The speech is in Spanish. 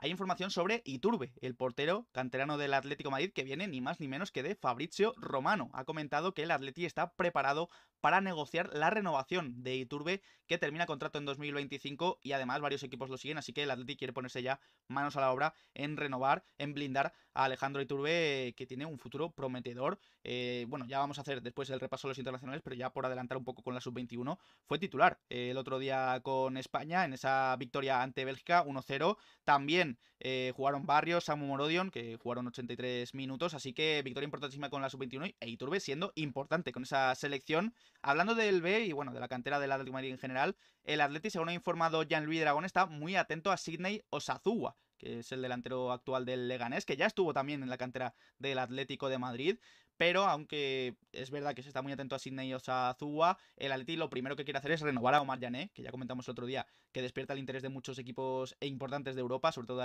hay información sobre Iturbe, el portero canterano del Atlético Madrid que viene ni más ni menos que de Fabrizio Romano. Ha comentado que el Atleti está preparado para negociar la renovación de Iturbe que termina contrato en 2025 y además varios equipos lo siguen, así que el Atleti quiere ponerse ya manos a la obra en renovar, en blindar a Alejandro Iturbe que tiene un futuro prometedor. Eh, bueno, ya vamos a hacer después el repaso a los internacionales, pero ya por adelantar un poco con la sub-21, fue titular el otro día con España en esa victoria ante Bélgica 1-0. También eh, jugaron Barrios, Samu Morodion, que jugaron 83 minutos, así que victoria importantísima con la sub-21 y Iturbe siendo importante con esa selección. Hablando del B y bueno, de la cantera del Atlético de Madrid en general, el Atleti, según ha informado Jean-Louis Dragón, está muy atento a Sidney Osazuwa, que es el delantero actual del Leganés, que ya estuvo también en la cantera del Atlético de Madrid. Pero aunque es verdad que se está muy atento a Sidney Osazúa, el Atleti lo primero que quiere hacer es renovar a Omar Jané, que ya comentamos el otro día, que despierta el interés de muchos equipos e importantes de Europa, sobre todo